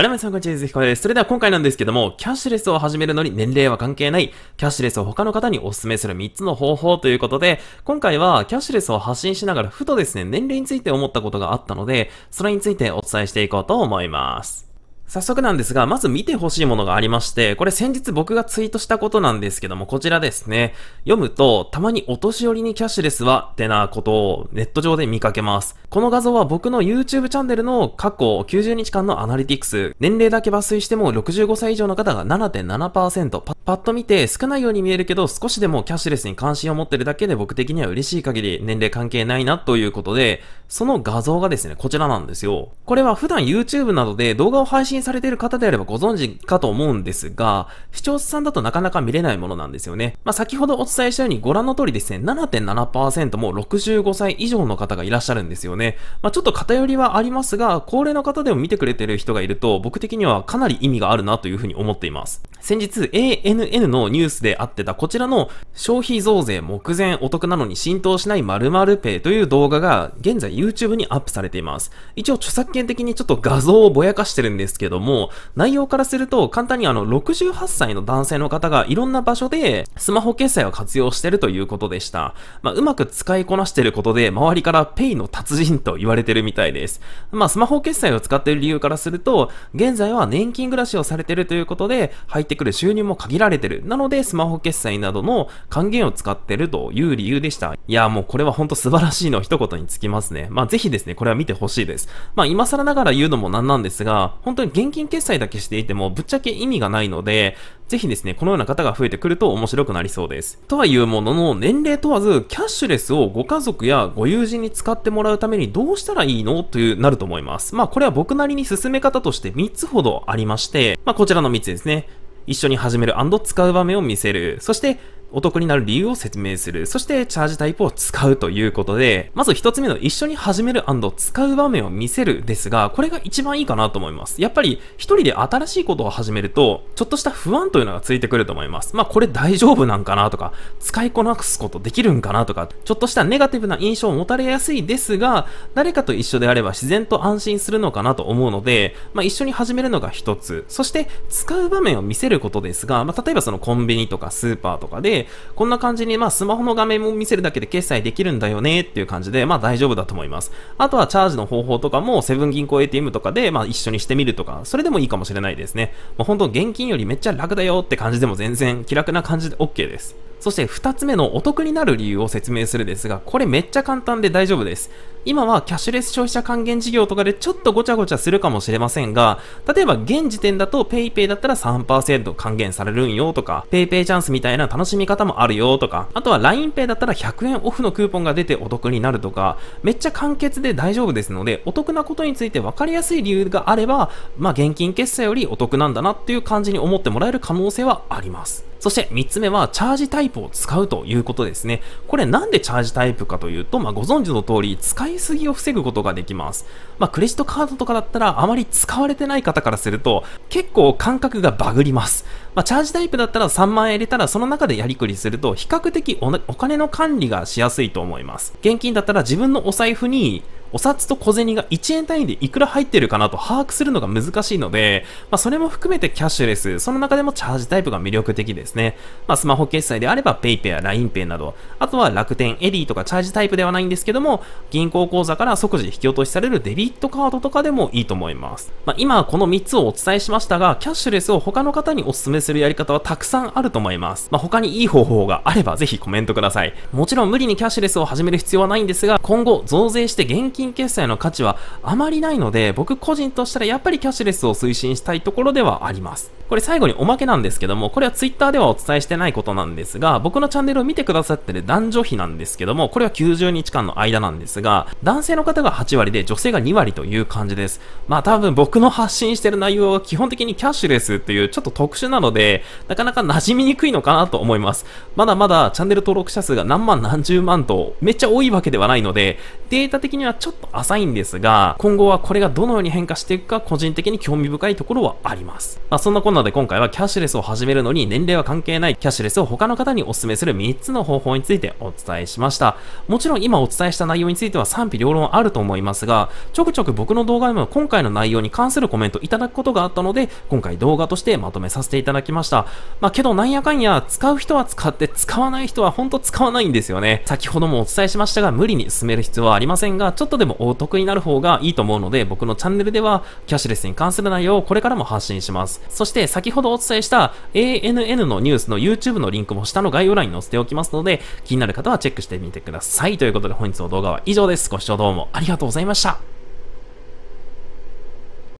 改めましこんにちは。ゆずひこです。それでは今回なんですけども、キャッシュレスを始めるのに年齢は関係ない、キャッシュレスを他の方にお勧めする3つの方法ということで、今回はキャッシュレスを発信しながら、ふとですね、年齢について思ったことがあったので、それについてお伝えしていこうと思います。早速なんですが、まず見てほしいものがありまして、これ先日僕がツイートしたことなんですけども、こちらですね。読むと、たまにお年寄りにキャッシュレスは、ってなことをネット上で見かけます。この画像は僕の YouTube チャンネルの過去90日間のアナリティクス、年齢だけ抜粋しても65歳以上の方が7.7%、パッと見て少ないように見えるけど、少しでもキャッシュレスに関心を持ってるだけで僕的には嬉しい限り年齢関係ないなということで、その画像がですね、こちらなんですよ。これは普段 YouTube などで動画を配信信されている方であればご存知かと思うんですが、視聴者さんだとなかなか見れないものなんですよね。まあ、先ほどお伝えしたようにご覧の通りですね、7.7%も65歳以上の方がいらっしゃるんですよね。まあ、ちょっと偏りはありますが、高齢の方でも見てくれてる人がいると、僕的にはかなり意味があるなというふうに思っています。先日 ANN のニュースであってたこちらの消費増税目前お得なのに浸透しない〇〇ペイという動画が現在 YouTube にアップされています。一応著作権的にちょっと画像をぼやかしてるんですけども、内容からすると簡単にあの68歳の男性の方がいろんな場所でスマホ決済を活用してるということでした。まあ、うまく使いこなしてることで周りからペイの達人と言われてるみたいです。まあスマホ決済を使ってる理由からすると、現在は年金暮らしをされてるということで、配ってくる収入も限られてる。なので、スマホ決済などの還元を使ってるという理由でした。いや、もうこれは本当素晴らしいの一言につきますね。まあ、ぜひですね、これは見てほしいです。まあ、今更ながら言うのもなんなんですが、本当に現金決済だけしていても、ぶっちゃけ意味がないので、ぜひですね、このような方が増えてくると面白くなりそうです。とはいうものの、年齢問わず、キャッシュレスをご家族やご友人に使ってもらうためにどうしたらいいのというなると思います。まあ、これは僕なりに進め方として3つほどありまして、まあ、こちらの3つですね。一緒に始める使う場面を見せる。そして、お得になる理由を説明する。そしてチャージタイプを使うということで、まず一つ目の一緒に始める使う場面を見せるですが、これが一番いいかなと思います。やっぱり一人で新しいことを始めると、ちょっとした不安というのがついてくると思います。まあこれ大丈夫なんかなとか、使いこなすことできるんかなとか、ちょっとしたネガティブな印象を持たれやすいですが、誰かと一緒であれば自然と安心するのかなと思うので、まあ一緒に始めるのが一つ。そして使う場面を見せることですが、まあ例えばそのコンビニとかスーパーとかで、で、こんな感じに、まあ、スマホの画面も見せるだけで決済できるんだよねっていう感じで、まあ、大丈夫だと思います。あとは、チャージの方法とかも、セブン銀行 ATM とかで、まあ、一緒にしてみるとか、それでもいいかもしれないですね。まあ、本当現金よりめっちゃ楽だよって感じでも全然気楽な感じで OK です。そして2つ目のお得になる理由を説明するですが、これめっちゃ簡単で大丈夫です。今はキャッシュレス消費者還元事業とかでちょっとごちゃごちゃするかもしれませんが、例えば現時点だと PayPay だったら3%還元されるんよとか、PayPay チャンスみたいな楽しみ方もあるよとか、あとは LINEPay だったら100円オフのクーポンが出てお得になるとか、めっちゃ簡潔で大丈夫ですので、お得なことについて分かりやすい理由があれば、まあ現金決済よりお得なんだなっていう感じに思ってもらえる可能性はあります。そして3つ目はチャージタイプを使うということですね。これなんでチャージタイプかというと、まあ、ご存知の通り使いすぎを防ぐことができます。まあ、クレジットカードとかだったらあまり使われてない方からすると結構感覚がバグります。まあ、チャージタイプだったら3万円入れたらその中でやりくりすると比較的お金の管理がしやすいと思います。現金だったら自分のお財布にお札と小銭が1円単位でいくら入ってるかなと把握するのが難しいので、まあ、それも含めてキャッシュレス、その中でもチャージタイプが魅力的ですね。まあ、スマホ決済であれば PayPay や LINEPay など、あとは楽天、エディとかチャージタイプではないんですけども、銀行口座から即時引き落としされるデビットカードとかでもいいと思います。まあ、今この3つをお伝えしましたが、キャッシュレスを他の方にお勧めするやり方はたくさんあると思います。まあ、他にいい方法があればぜひコメントください。もちろん無理にキャッシュレスを始める必要はないんですが、今後増税して現金金決済の価値はあまりないので、僕個人としたらやっぱりキャッシュレスを推進したいところではあります。これ最後におまけなんですけども、これは Twitter ではお伝えしてないことなんですが、僕のチャンネルを見てくださってる男女比なんですけども、これは90日間の間なんですが、男性の方が8割で女性が2割という感じです。まあ多分僕の発信してる内容は基本的にキャッシュレスっていうちょっと特殊なので、なかなか馴染みにくいのかなと思います。まだまだチャンネル登録者数が何万何十万とめっちゃ多いわけではないので、データ的にはちょょっと浅いんですが、今後はこれがどのように変化していくか個人的に興味深いところはあります。まあ、そんなこんなで今回はキャッシュレスを始めるのに年齢は関係ないキャッシュレスを他の方にお勧めする3つの方法についてお伝えしました。もちろん今お伝えした内容については賛否両論あると思いますが、ちょくちょく僕の動画でも今回の内容に関するコメントいただくことがあったので、今回動画としてまとめさせていただきました。まあ、けどなんやかんや使う人は使って使わない人はほんと使わないんですよね。先ほどもお伝えしましたが無理に進める必要はありませんが、ちょっとでもお得になる方がいいと思うので、僕のチャンネルではキャッシュレスに関する内容をこれからも発信します。そして先ほどお伝えした ANN のニュースの YouTube のリンクも下の概要欄に載せておきますので、気になる方はチェックしてみてください。ということで本日の動画は以上です。ご視聴どうもありがとうございました。